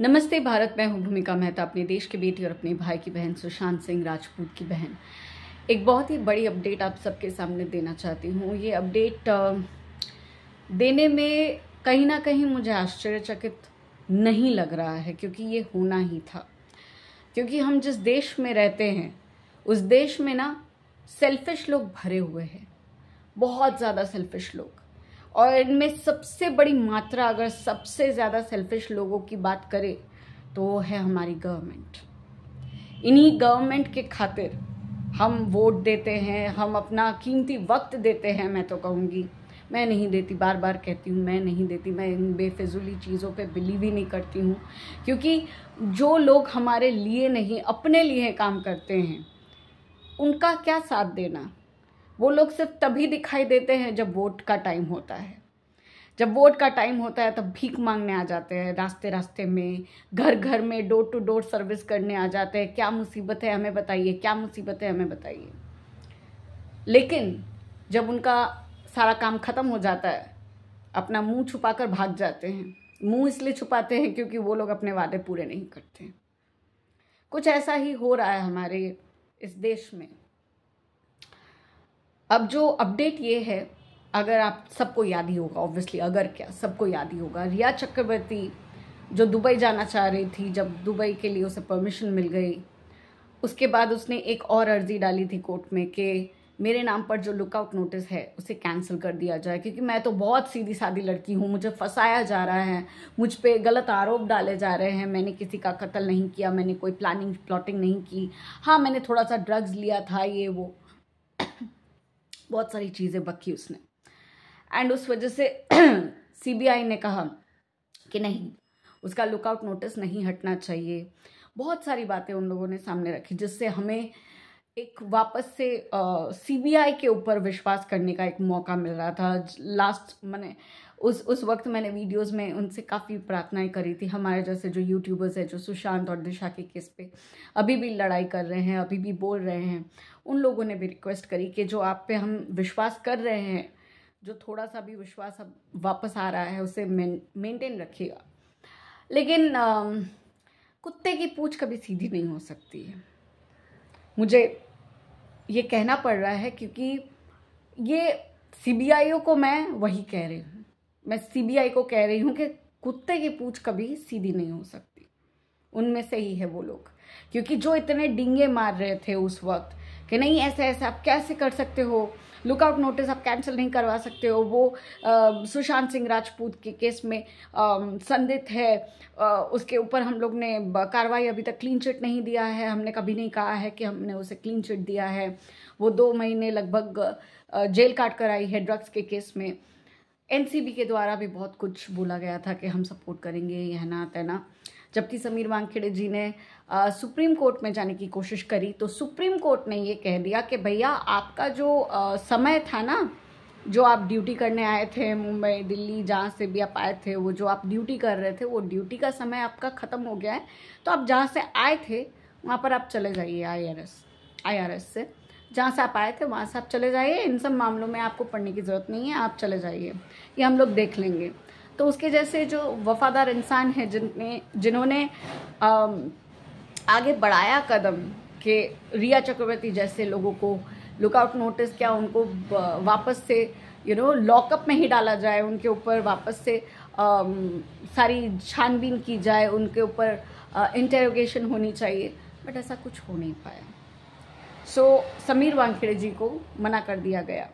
नमस्ते भारत मैं हूं भूमिका मेहता अपने देश की बेटी और अपने भाई की बहन सुशांत सिंह राजपूत की बहन एक बहुत ही बड़ी अपडेट आप सबके सामने देना चाहती हूँ ये अपडेट देने में कहीं ना कहीं मुझे आश्चर्यचकित नहीं लग रहा है क्योंकि ये होना ही था क्योंकि हम जिस देश में रहते हैं उस देश में ना सेल्फिश लोग भरे हुए हैं बहुत ज़्यादा सेल्फिश लोग और इनमें सबसे बड़ी मात्रा अगर सबसे ज़्यादा सेल्फिश लोगों की बात करें तो वो है हमारी गवर्नमेंट इन्हीं गवर्नमेंट के खातिर हम वोट देते हैं हम अपना कीमती वक्त देते हैं मैं तो कहूँगी मैं नहीं देती बार बार कहती हूँ मैं नहीं देती मैं इन बेफिजूली चीज़ों पे बिलीव ही नहीं करती हूँ क्योंकि जो लोग हमारे लिए नहीं अपने लिए काम करते हैं उनका क्या साथ देना वो लोग सिर्फ तभी दिखाई देते हैं जब वोट का टाइम होता है जब वोट का टाइम होता है तब भीख मांगने आ जाते हैं रास्ते रास्ते में घर घर में डोर टू डोर सर्विस करने आ जाते हैं क्या मुसीबत है हमें बताइए क्या मुसीबत है हमें बताइए लेकिन जब उनका सारा काम ख़त्म हो जाता है अपना मुंह छुपाकर भाग जाते हैं मुंह इसलिए छुपाते हैं क्योंकि वो लोग अपने वादे पूरे नहीं करते कुछ ऐसा ही हो रहा है हमारे इस देश में अब जो अपडेट ये है अगर आप सबको याद ही होगा ऑब्वियसली अगर क्या सबको याद ही होगा रिया चक्रवर्ती जो दुबई जाना चाह रही थी जब दुबई के लिए उसे परमिशन मिल गई उसके बाद उसने एक और अर्जी डाली थी कोर्ट में कि मेरे नाम पर जो लुकआउट नोटिस है उसे कैंसिल कर दिया जाए क्योंकि मैं तो बहुत सीधी सादी लड़की हूँ मुझे फंसाया जा रहा है मुझ पर गलत आरोप डाले जा रहे हैं मैंने किसी का कत्ल नहीं किया मैंने कोई प्लानिंग प्लॉटिंग नहीं की हाँ मैंने थोड़ा सा ड्रग्स लिया था ये वो बहुत सारी चीज़ें बखी उसने एंड उस वजह से सीबीआई ने कहा कि नहीं उसका लुकआउट नोटिस नहीं हटना चाहिए बहुत सारी बातें उन लोगों ने सामने रखी जिससे हमें एक वापस से सीबीआई के ऊपर विश्वास करने का एक मौका मिल रहा था लास्ट मैंने उस उस वक्त मैंने वीडियोस में उनसे काफ़ी प्रार्थनाएं करी थी हमारे जैसे जो यूट्यूबर्स हैं जो सुशांत और दिशा के केस पे अभी भी लड़ाई कर रहे हैं अभी भी बोल रहे हैं उन लोगों ने भी रिक्वेस्ट करी कि जो आप पे हम विश्वास कर रहे हैं जो थोड़ा सा भी विश्वास अब वापस आ रहा है उसे मेनटेन रखिएगा लेकिन आ, कुत्ते की पूछ कभी सीधी नहीं हो सकती है मुझे ये कहना पड़ रहा है क्योंकि ये सी को मैं वही कह रही हूँ मैं सीबीआई को कह रही हूँ कि कुत्ते की पूछ कभी सीधी नहीं हो सकती उनमें से ही है वो लोग क्योंकि जो इतने डिंगे मार रहे थे उस वक्त कि नहीं ऐसे ऐसे आप कैसे कर सकते हो लुकआउट नोटिस आप कैंसिल नहीं करवा सकते हो वो सुशांत सिंह राजपूत के केस में संदिग्ध है आ, उसके ऊपर हम लोग ने कार्रवाई अभी तक क्लीन चिट नहीं दिया है हमने कभी नहीं कहा है कि हमने उसे क्लीन चिट दिया है वो दो महीने लगभग जेल काट कर आई है ड्रग्स के केस में एनसीबी के द्वारा भी बहुत कुछ बोला गया था कि हम सपोर्ट करेंगे ना तैना जबकि समीर वानखेड़े जी ने आ, सुप्रीम कोर्ट में जाने की कोशिश करी तो सुप्रीम कोर्ट ने ये कह दिया कि भैया आपका जो आ, समय था ना जो आप ड्यूटी करने आए थे मुंबई दिल्ली जहाँ से भी आप आए थे वो जो आप ड्यूटी कर रहे थे वो ड्यूटी का समय आपका ख़त्म हो गया है तो आप जहाँ से आए थे वहाँ पर आप चले जाइए I R S I R S से जहाँ से आप आए थे वहाँ से आप चले जाइए इन सब मामलों में आपको पढ़ने की ज़रूरत नहीं है आप चले जाइए ये हम लोग देख लेंगे तो उसके जैसे जो वफादार इंसान हैं जिनने जिन्होंने आगे बढ़ाया कदम के रिया चक्रवर्ती जैसे लोगों को लुकआउट नोटिस क्या उनको वापस से यू नो लॉकअप में ही डाला जाए उनके ऊपर वापस से आ, सारी छानबीन की जाए उनके ऊपर इंटेरोगेशन होनी चाहिए बट ऐसा कुछ हो नहीं पाया सो समीर वानखेड़े जी को मना कर दिया गया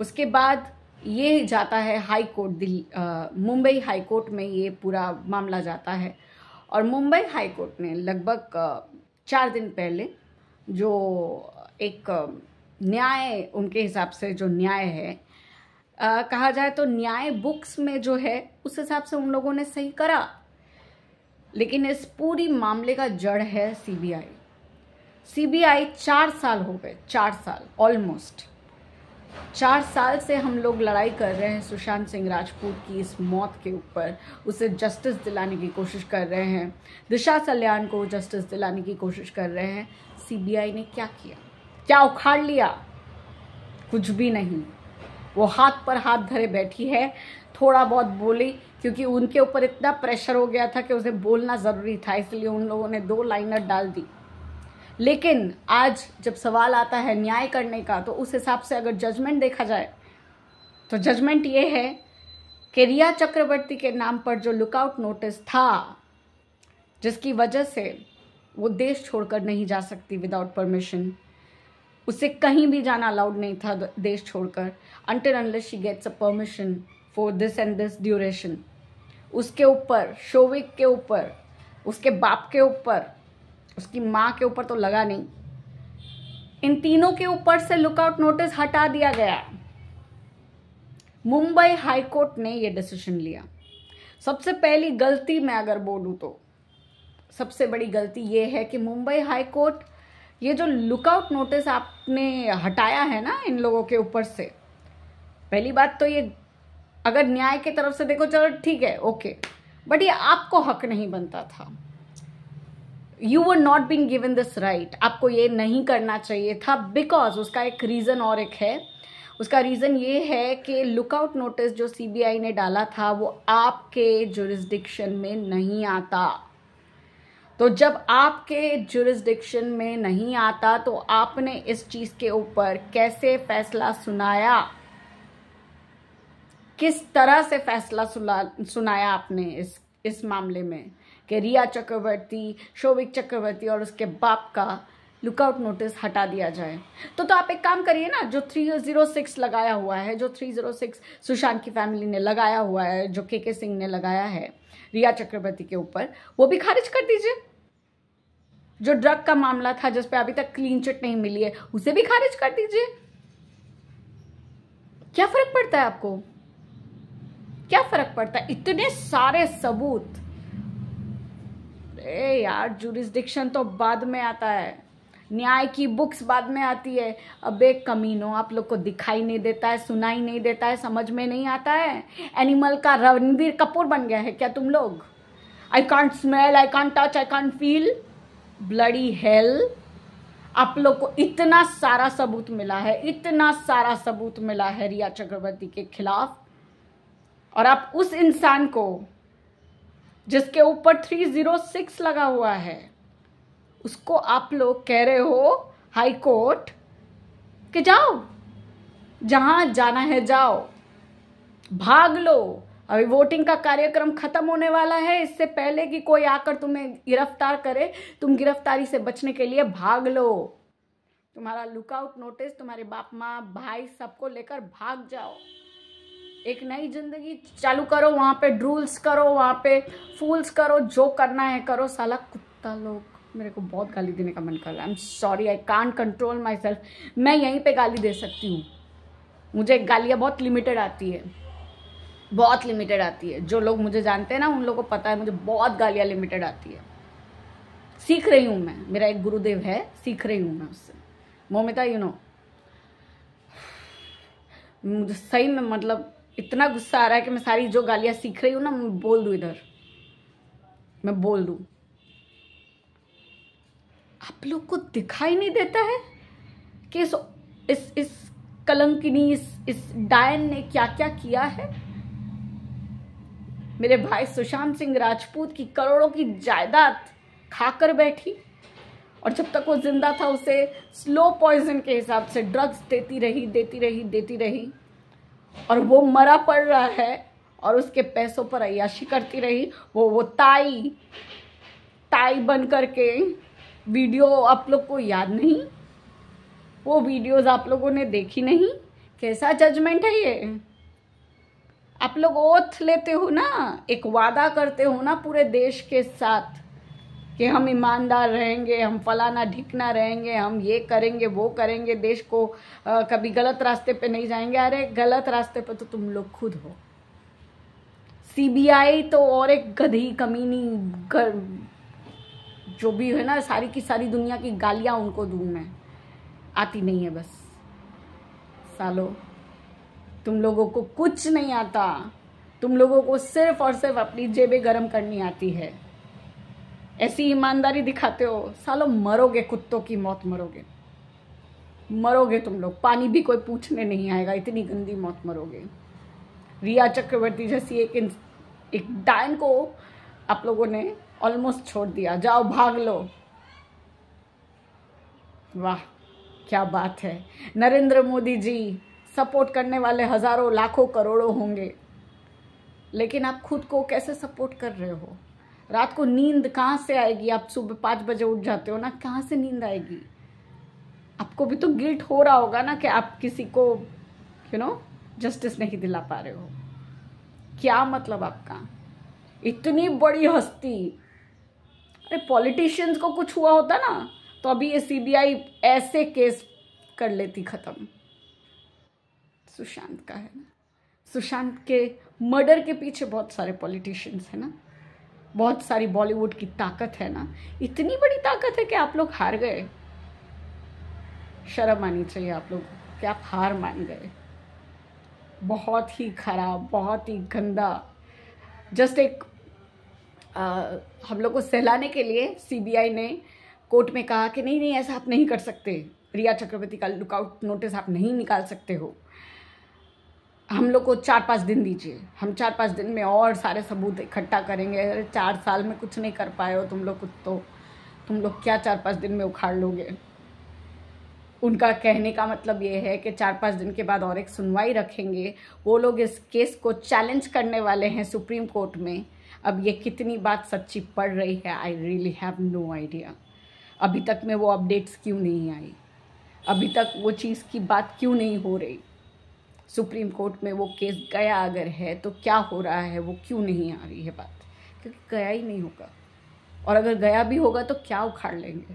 उसके बाद ये जाता है high court Delhi Mumbai high court में ये पूरा मामला जाता है और मुंबई हाई कोर्ट ने लगभग चार दिन पहले जो एक न्याय उनके हिसाब से जो न्याय है आ, कहा जाए तो न्याय बुक्स में जो है उस हिसाब से उन लोगों ने सही करा लेकिन इस पूरी मामले का जड़ है सीबीआई सीबीआई चार साल हो गए चार साल ऑलमोस्ट चार साल से हम लोग लड़ाई कर रहे हैं सुशांत सिंह राजपूत की इस मौत के ऊपर उसे जस्टिस दिलाने की कोशिश कर रहे हैं दिशा सल्याण को जस्टिस दिलाने की कोशिश कर रहे हैं सीबीआई ने क्या किया क्या उखाड़ लिया कुछ भी नहीं वो हाथ पर हाथ धरे बैठी है थोड़ा बहुत बोली क्योंकि उनके ऊपर इतना प्रेशर हो गया था कि उसे बोलना ज़रूरी था इसलिए उन लोगों ने दो लाइनर डाल दी लेकिन आज जब सवाल आता है न्याय करने का तो उस हिसाब से अगर जजमेंट देखा जाए तो जजमेंट ये है कि रिया चक्रवर्ती के नाम पर जो लुकआउट नोटिस था जिसकी वजह से वो देश छोड़कर नहीं जा सकती विदाउट परमिशन उसे कहीं भी जाना अलाउड नहीं था देश छोड़कर until unless she gets a permission for this and this duration उसके ऊपर शोविक के ऊपर उसके बाप के ऊपर उसकी माँ के ऊपर तो लगा नहीं इन तीनों के ऊपर से लुकआउट नोटिस हटा दिया गया मुंबई हाईकोर्ट ने यह डिसीजन लिया सबसे पहली गलती मैं अगर बोलूँ तो सबसे बड़ी गलती ये है कि मुंबई हाईकोर्ट ये जो लुकआउट नोटिस आपने हटाया है ना इन लोगों के ऊपर से पहली बात तो ये अगर न्याय की तरफ से देखो चलो ठीक है ओके बट ये आपको हक नहीं बनता था you were not been given this right आपको ये नहीं करना चाहिए था बिकॉज उसका एक रीज़न और एक है उसका रीज़न ये है कि लुकआउट नोटिस जो आई ने डाला था वो आपके जुरिस्डिक्शन में नहीं आता तो जब आपके जुरिस्डिक्शन में नहीं आता तो आपने इस चीज़ के ऊपर कैसे फैसला सुनाया किस तरह से फैसला सुनाया आपने इस इस मामले में कि रिया चक्रवर्ती शोविक चक्रवर्ती और उसके बाप का लुकआउट नोटिस हटा दिया जाए तो तो आप एक काम करिए ना जो 306 लगाया हुआ है जो 306 सुशांत की फैमिली ने लगाया हुआ है जो के के सिंह ने लगाया है रिया चक्रवर्ती के ऊपर वो भी खारिज कर दीजिए जो ड्रग का मामला था जिसपे अभी तक क्लीन चिट नहीं मिली है उसे भी खारिज कर दीजिए क्या फर्क पड़ता है आपको क्या फर्क पड़ता है इतने सारे सबूत ए यार जुरिस्डिक्शन तो बाद में आता है न्याय की बुक्स बाद में आती है अब एक कमीनो आप लोग को दिखाई नहीं देता है सुनाई नहीं देता है समझ में नहीं आता है एनिमल का रणबीर कपूर बन गया है क्या तुम लोग I can't smell I can't touch I can't feel bloody hell आप लोग को इतना सारा सबूत मिला है इतना सारा सबूत मिला है रिया चक्रवर्ती के खिलाफ और आप उस इंसान को जिसके ऊपर थ्री ज़ीरो सिक्स लगा हुआ है उसको आप लोग कह रहे हो हाई कोर्ट कि जाओ जहां जाना है जाओ भाग लो अभी वोटिंग का कार्यक्रम खत्म होने वाला है इससे पहले कि कोई आकर तुम्हें गिरफ्तार करे तुम गिरफ्तारी से बचने के लिए भाग लो तुम्हारा लुकआउट नोटिस तुम्हारे बाप माँ भाई सबको लेकर भाग जाओ एक नई जिंदगी चालू करो वहाँ पे ड्रूल्स करो वहाँ पे फूल्स करो जो करना है करो साला कुत्ता लोग मेरे को बहुत गाली देने का मन कर रहा है I am sorry I can control myself मैं यहीं पे गाली दे सकती हूँ मुझे गालियाँ बहुत लिमिटेड आती है बहुत लिमिटेड आती है जो लोग मुझे जानते हैं ना उन लोगों को पता है मुझे बहुत गालियाँ लिमिटेड आती है सीख रही हूँ मैं मेरा एक गुरुदेव है सीख रही हूँ मैं उससे मोमिता यू नो मुझे सही में मतलब इतना गुस्सा आ रहा है कि मैं सारी जो गालियां सीख रही हूं ना मैं बोल दू इधर मैं बोल दू आप लोग को दिखाई नहीं देता है कि इस इस, इस कलंकिनी इस इस डायन ने क्या क्या किया है मेरे भाई सुशांत सिंह राजपूत की करोड़ों की जायदाद खाकर बैठी और जब तक वो जिंदा था उसे स्लो पॉइजन के हिसाब से ड्रग्स देती रही देती रही देती रही और वो मरा पड़ रहा है और उसके पैसों पर अयाशी करती रही वो वो ताई ताई बन करके वीडियो आप लोग को याद नहीं वो वीडियोस आप लोगों ने देखी नहीं कैसा जजमेंट है ये आप लोग ओथ लेते हो ना एक वादा करते हो ना पूरे देश के साथ कि हम ईमानदार रहेंगे हम फलाना ढिकना रहेंगे हम ये करेंगे वो करेंगे देश को आ, कभी गलत रास्ते पे नहीं जाएंगे अरे गलत रास्ते पे तो तुम लोग खुद हो सीबीआई तो और एक गधी कमीनी गर, जो भी है ना सारी की सारी दुनिया की गालियां उनको दूं मैं आती नहीं है बस सालों तुम लोगों को कुछ नहीं आता तुम लोगों को सिर्फ और सिर्फ अपनी जेबें गर्म करनी आती है ऐसी ईमानदारी दिखाते हो सालो मरोगे कुत्तों की मौत मरोगे मरोगे तुम लोग पानी भी कोई पूछने नहीं आएगा इतनी गंदी मौत मरोगे रिया चक्रवर्ती जैसी एक एक डायन को आप लोगों ने ऑलमोस्ट छोड़ दिया जाओ भाग लो वाह क्या बात है नरेंद्र मोदी जी सपोर्ट करने वाले हजारों लाखों करोड़ों होंगे लेकिन आप खुद को कैसे सपोर्ट कर रहे हो रात को नींद कहाँ से आएगी आप सुबह पाँच बजे उठ जाते हो ना कहाँ से नींद आएगी आपको भी तो गिल्ट हो रहा होगा ना कि आप किसी को यू नो जस्टिस नहीं दिला पा रहे हो क्या मतलब आपका इतनी बड़ी हस्ती अरे पॉलिटिशियंस को कुछ हुआ होता ना तो अभी ये सीबीआई ऐसे केस कर लेती खत्म सुशांत का है ना सुशांत के मर्डर के पीछे बहुत सारे पॉलिटिशियंस है ना बहुत सारी बॉलीवुड की ताकत है ना इतनी बड़ी ताकत है कि आप लोग हार गए शर्म आनी चाहिए आप लोग कि आप हार मान गए बहुत ही खराब बहुत ही गंदा जस्ट एक आ, हम लोग को सहलाने के लिए सीबीआई ने कोर्ट में कहा कि नहीं नहीं ऐसा आप नहीं कर सकते रिया चक्रवर्ती का लुकआउट नोटिस आप नहीं निकाल सकते हो हम लोग को चार पाँच दिन दीजिए हम चार पाँच दिन में और सारे सबूत इकट्ठा करेंगे अरे चार साल में कुछ नहीं कर पाए हो तुम लोग कुछ तो तुम लोग क्या चार पाँच दिन में उखाड़ लोगे उनका कहने का मतलब ये है कि चार पाँच दिन के बाद और एक सुनवाई रखेंगे वो लोग इस केस को चैलेंज करने वाले हैं सुप्रीम कोर्ट में अब ये कितनी बात सच्ची पड़ रही है I really have no idea अभी तक में वो अपडेट्स क्यों नहीं आई अभी तक वो चीज़ की बात क्यों नहीं हो रही सुप्रीम कोर्ट में वो केस गया अगर है तो क्या हो रहा है वो क्यों नहीं आ रही है बात क्योंकि गया ही नहीं होगा और अगर गया भी होगा तो क्या उखाड़ लेंगे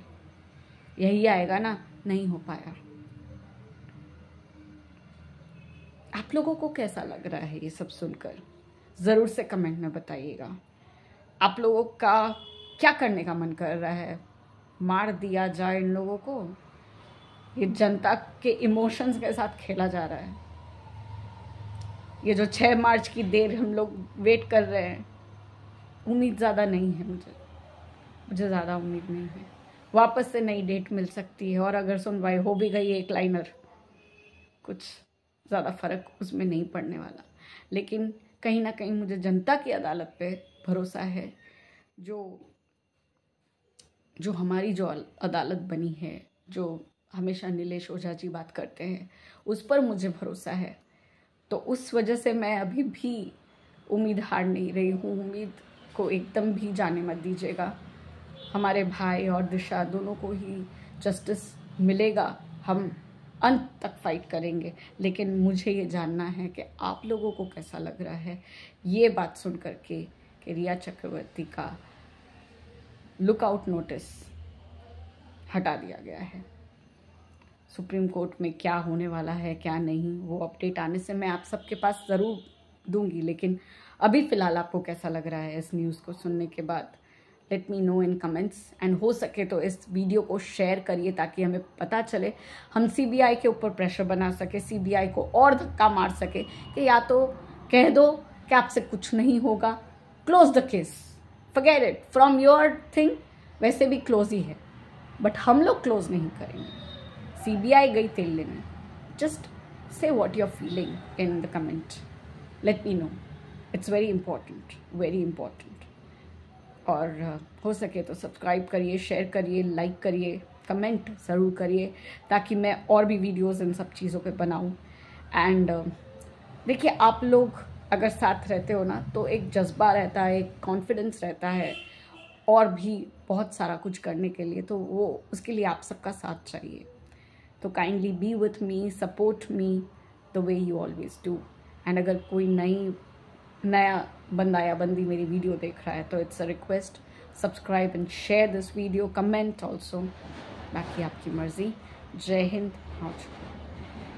यही आएगा ना नहीं हो पाया आप लोगों को कैसा लग रहा है ये सब सुनकर ज़रूर से कमेंट में बताइएगा आप लोगों का क्या करने का मन कर रहा है मार दिया जाए इन लोगों को ये जनता के इमोशंस के साथ खेला जा रहा है ये जो छः मार्च की देर हम लोग वेट कर रहे हैं उम्मीद ज़्यादा नहीं है मुझे मुझे ज़्यादा उम्मीद नहीं है वापस से नई डेट मिल सकती है और अगर सुनवाई हो भी गई एक लाइनर कुछ ज़्यादा फ़र्क उसमें नहीं पड़ने वाला लेकिन कहीं ना कहीं मुझे जनता की अदालत पे भरोसा है जो जो हमारी जो अदालत बनी है जो हमेशा नीलेश ओझा जी बात करते हैं उस पर मुझे भरोसा है तो उस वजह से मैं अभी भी उम्मीद हार नहीं रही हूँ उम्मीद को एकदम भी जाने मत दीजिएगा हमारे भाई और दिशा दोनों को ही जस्टिस मिलेगा हम अंत तक फाइट करेंगे लेकिन मुझे ये जानना है कि आप लोगों को कैसा लग रहा है ये बात सुन करके कि रिया चक्रवर्ती का लुकआउट नोटिस हटा दिया गया है सुप्रीम कोर्ट में क्या होने वाला है क्या नहीं वो अपडेट आने से मैं आप सबके पास ज़रूर दूंगी लेकिन अभी फ़िलहाल आपको कैसा लग रहा है इस न्यूज़ को सुनने के बाद let me know in comments and हो सके तो इस वीडियो को शेयर करिए ताकि हमें पता चले हम सीबीआई के ऊपर प्रेशर बना सके सीबीआई को और धक्का मार सके कि या तो कह दो कि आपसे कुछ नहीं होगा close the case forget it from your thing वैसे भी क्लोज ही है बट हम लोग क्लोज नहीं करेंगे सीबीआई गई तेल लेने जस्ट से what your feeling in the comment let me know it's very important very important और uh, हो सके तो सब्सक्राइब करिए शेयर करिए लाइक करिए कमेंट ज़रूर करिए ताकि मैं और भी वीडियोस इन सब चीज़ों पे बनाऊं एंड uh, देखिए आप लोग अगर साथ रहते हो ना तो एक जज्बा रहता है एक कॉन्फिडेंस रहता है और भी बहुत सारा कुछ करने के लिए तो वो उसके लिए आप सबका साथ चाहिए तो kindly be with me support me the way you always do and अगर कोई नई नया बंदा या बंदी मेरी वीडियो देख रहा है तो it's a request subscribe and share this video comment also बाकी आपकी मर्ज़ी जय हिंद हाँ